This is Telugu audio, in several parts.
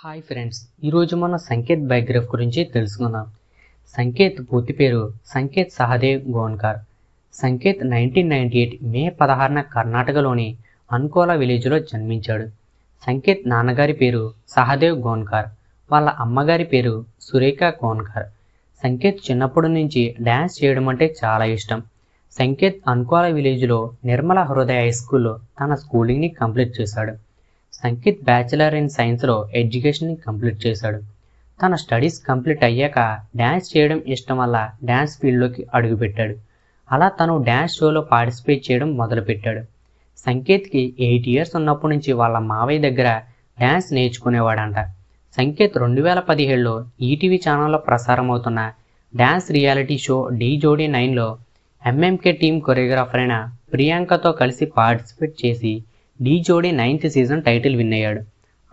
హాయ్ ఫ్రెండ్స్ ఈరోజు మనం సంకేత్ బయోగ్రఫ్ గురించి తెలుసుకుందాం సంకేత్ పూర్తి పేరు Sanket Sahadev Gonkar Sanket nineteen ninety eight May పదహారున కర్ణాటకలోని అన్కోల విలేజ్లో జన్మించాడు సంకేత్ నాన్నగారి పేరు సహదేవ్ గోన్కర్ వాళ్ళ అమ్మగారి పేరు సురేఖ గోన్కర్ సంకేత్ చిన్నప్పటి నుంచి డ్యాన్స్ చేయడం అంటే చాలా ఇష్టం సంకేత్ అన్కోల విలేజ్లో నిర్మల హృదయ హై స్కూల్లో తన స్కూలింగ్ని కంప్లీట్ చేశాడు సంకేత్ బ్యాచిలర్ ఇన్ సైన్స్లో ఎడ్యుకేషన్ని కంప్లీట్ చేశాడు తన స్టడీస్ కంప్లీట్ అయ్యాక డ్యాన్స్ చేయడం ఇష్టం వల్ల డ్యాన్స్ ఫీల్డ్లోకి అడుగుపెట్టాడు అలా తను డ్యాన్స్ షోలో పార్టిసిపేట్ చేయడం మొదలుపెట్టాడు సంకేత్కి ఎయిట్ ఇయర్స్ ఉన్నప్పటి నుంచి వాళ్ళ మావయ్య దగ్గర డ్యాన్స్ నేర్చుకునేవాడంట సంకేత్ రెండు వేల పదిహేడులో ఈటీవీ ఛానల్లో ప్రసారం అవుతున్న డ్యాన్స్ రియాలిటీ షో డి జోడీ నైన్లో ఎంఎంకే టీం కొరియోగ్రాఫర్ అయిన ప్రియాంకతో కలిసి పార్టిసిపేట్ చేసి డీ జోడీ నైన్త్ సీజన్ టైటిల్ విన్ అయ్యాడు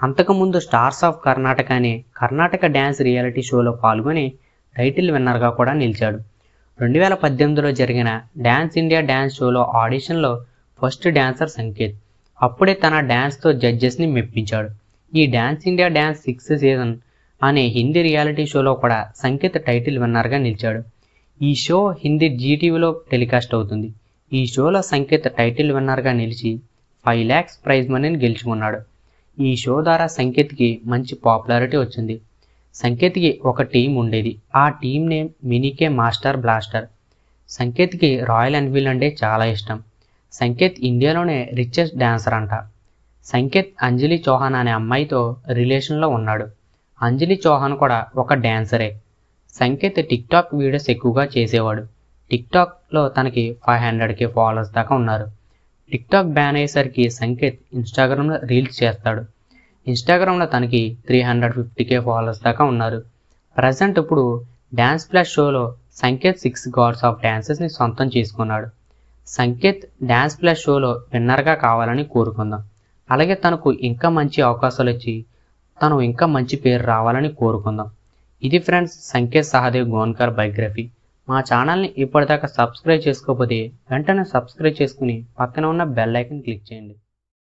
అంతకుముందు స్టార్స్ ఆఫ్ కర్ణాటక అనే కర్ణాటక డ్యాన్స్ రియాలిటీ షోలో పాల్గొని టైటిల్ విన్నర్గా కూడా నిలిచాడు రెండు వేల పద్దెనిమిదిలో జరిగిన డ్యాన్స్ ఇండియా డ్యాన్స్ షోలో ఆడిషన్లో ఫస్ట్ డ్యాన్సర్ సంకేత్ అప్పుడే తన డ్యాన్స్తో జడ్జెస్ని మెప్పించాడు ఈ dance India dance sixth season అనే హిందీ రియాలిటీ షోలో కూడా సంకేత్ టైటిల్ విన్నర్గా నిలిచాడు ఈ షో హిందీ జీటీవీలో టెలికాస్ట్ అవుతుంది ఈ షోలో సంకేత్ టైటిల్ విన్నర్గా నిలిచి ఫైవ్ ల్యాక్స్ ప్రైజ్ మనీని గెలుచుకున్నాడు ఈ షో ద్వారా సంకేత్కి మంచి పాపులారిటీ వచ్చింది సంకేత్కి ఒక టీం ఉండేది ఆ టీం నేమ్ మినీకే మాస్టర్ బ్లాస్టర్ సంకేత్కి రాయల్ ఎన్ఫీల్డ్ అంటే చాలా ఇష్టం సంకేత్ ఇండియాలోనే రిచెస్ట్ డాన్సర్ అంట సంకేత్ అంజలి చౌహాన్ అనే అమ్మాయితో రిలేషన్లో ఉన్నాడు అంజలి చౌహాన్ కూడా ఒక డాన్సరే సంకేత్ టిక్టాక్ వీడియోస్ ఎక్కువగా చేసేవాడు టిక్టాక్లో తనకి ఫైవ్ హండ్రెడ్కి ఫాలోవర్స్ దాకా ఉన్నారు టిక్టాక్ బ్యాన్ అయ్యేసరికి సంకేత్ ఇన్స్టాగ్రామ్లో రీల్స్ చేస్తాడు ఇన్స్టాగ్రామ్లో తనకి three hundred fifty K followers దాకా ఉన్నారు ప్రజెంట్ ఇప్పుడు డ్యాన్స్ ప్లస్ షోలో సంకేత్ సిక్స్ గాడ్స్ ఆఫ్ డ్యాన్సెస్ని సొంతం చేసుకున్నాడు సంకేత్ డ్యాన్స్ ప్లస్ షోలో విన్నర్గా కావాలని కోరుకుందాం అలాగే తనకు ఇంకా మంచి అవకాశాలు వచ్చి తను ఇంకా మంచి పేరు రావాలని కోరుకుందాం ఇది ఫ్రెండ్స్ సంకేత్ సహదేవ్ గోన్కర్ బయోగ్రఫీ మా ఛానల్ని ఇప్పటిదాకా సబ్స్క్రైబ్ చేసుకోకపోతే వెంటనే సబ్స్క్రైబ్ చేసుకుని పక్కన ఉన్న బెల్ ఐకన్ క్లిక్ చేయండి